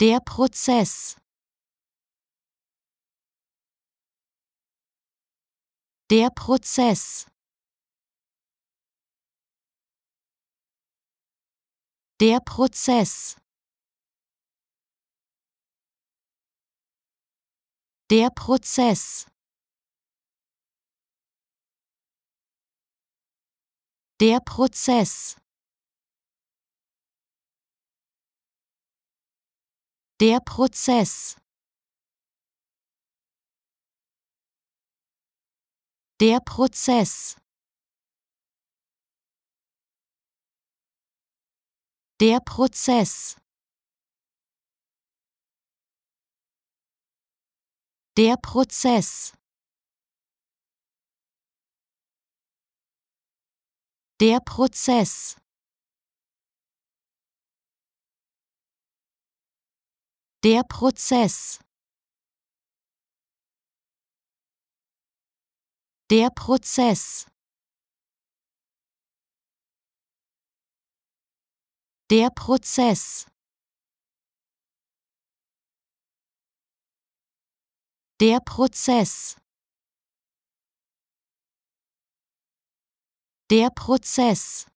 Der Prozess. Der Prozess. Der Prozess. Der Prozess. Der Prozess. Der Prozess. Der Prozess. Der Prozess. Der Prozess. Der Prozess. Der Prozess. Der Prozess. Der Prozess. Der Prozess. Der Prozess.